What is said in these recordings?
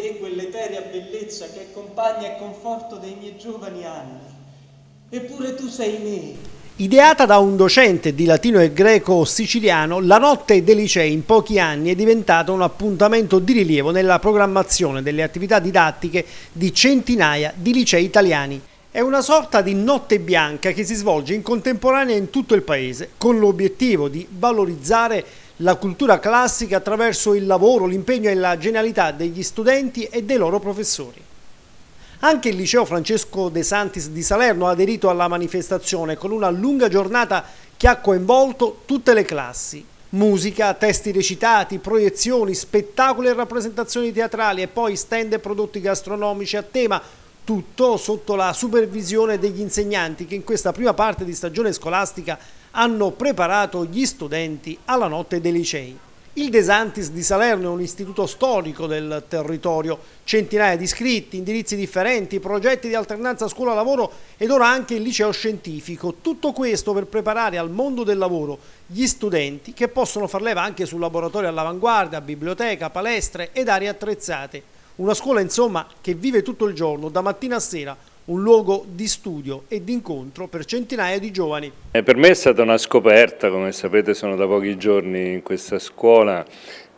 te quell'eterea bellezza che accompagna e conforto dei miei giovani anni. Eppure tu sei me, Ideata da un docente di latino e greco siciliano, la notte dei licei in pochi anni è diventata un appuntamento di rilievo nella programmazione delle attività didattiche di centinaia di licei italiani. È una sorta di notte bianca che si svolge in contemporanea in tutto il paese con l'obiettivo di valorizzare la cultura classica attraverso il lavoro, l'impegno e la genialità degli studenti e dei loro professori. Anche il liceo Francesco De Santis di Salerno ha aderito alla manifestazione con una lunga giornata che ha coinvolto tutte le classi. Musica, testi recitati, proiezioni, spettacoli e rappresentazioni teatrali e poi stand e prodotti gastronomici a tema tutto sotto la supervisione degli insegnanti che in questa prima parte di stagione scolastica hanno preparato gli studenti alla notte dei licei. Il Desantis di Salerno è un istituto storico del territorio, centinaia di iscritti, indirizzi differenti, progetti di alternanza scuola-lavoro ed ora anche il liceo scientifico. Tutto questo per preparare al mondo del lavoro gli studenti che possono far leva anche su laboratori all'avanguardia, biblioteca, palestre ed aree attrezzate. Una scuola insomma che vive tutto il giorno, da mattina a sera, un luogo di studio e di incontro per centinaia di giovani. E eh, per me è stata una scoperta, come sapete sono da pochi giorni in questa scuola,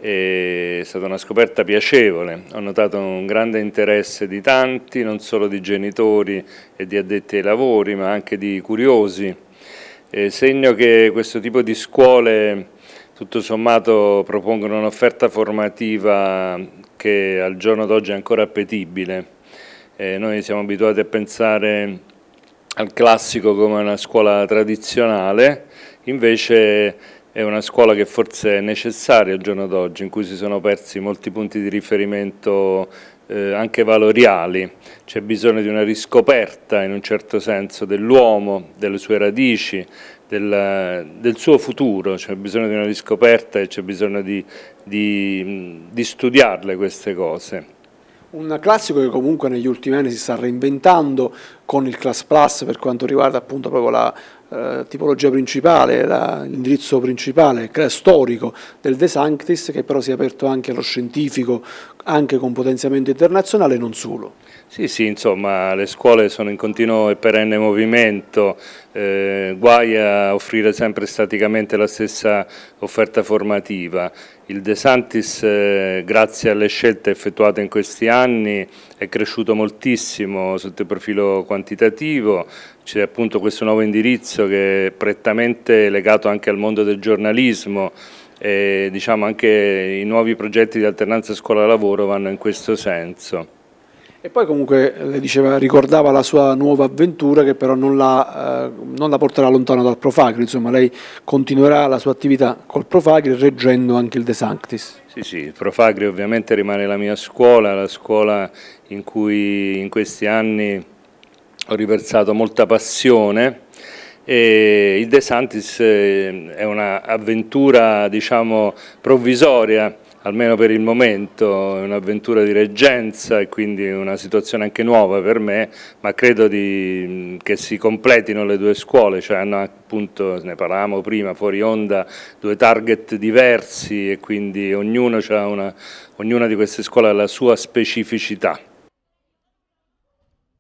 è stata una scoperta piacevole, ho notato un grande interesse di tanti, non solo di genitori e di addetti ai lavori, ma anche di curiosi, è eh, segno che questo tipo di scuole tutto sommato propongono un'offerta formativa che al giorno d'oggi è ancora appetibile. Eh, noi siamo abituati a pensare al classico come una scuola tradizionale, invece è una scuola che forse è necessaria al giorno d'oggi, in cui si sono persi molti punti di riferimento eh, anche valoriali, c'è bisogno di una riscoperta in un certo senso dell'uomo, delle sue radici, del, del suo futuro, c'è bisogno di una riscoperta e c'è bisogno di, di, di studiarle queste cose. Un classico che comunque negli ultimi anni si sta reinventando con il Class Plus per quanto riguarda appunto proprio la, eh, tipologia principale, l'indirizzo principale storico del De Sanctis che però si è aperto anche allo scientifico, anche con potenziamento internazionale e non solo. Sì, sì, insomma, le scuole sono in continuo e perenne movimento, eh, guai a offrire sempre staticamente la stessa offerta formativa. Il De Santis, eh, grazie alle scelte effettuate in questi anni, è cresciuto moltissimo sotto il profilo quantitativo, c'è appunto questo nuovo indirizzo servizio che è prettamente legato anche al mondo del giornalismo e diciamo anche i nuovi progetti di alternanza scuola-lavoro vanno in questo senso. E poi comunque le diceva, ricordava la sua nuova avventura che però non la, eh, non la, porterà lontano dal Profagri, insomma lei continuerà la sua attività col Profagri reggendo anche il De Sanctis. Sì, sì, il Profagri ovviamente rimane la mia scuola, la scuola in cui in questi anni ho riversato molta passione e il De Santis eh, è un'avventura diciamo, provvisoria, almeno per il momento, è un'avventura di reggenza e quindi una situazione anche nuova per me, ma credo di, mm, che si completino le due scuole, cioè hanno appunto, ne parlavamo prima, fuori onda, due target diversi e quindi ognuna, cioè una, ognuna di queste scuole ha la sua specificità.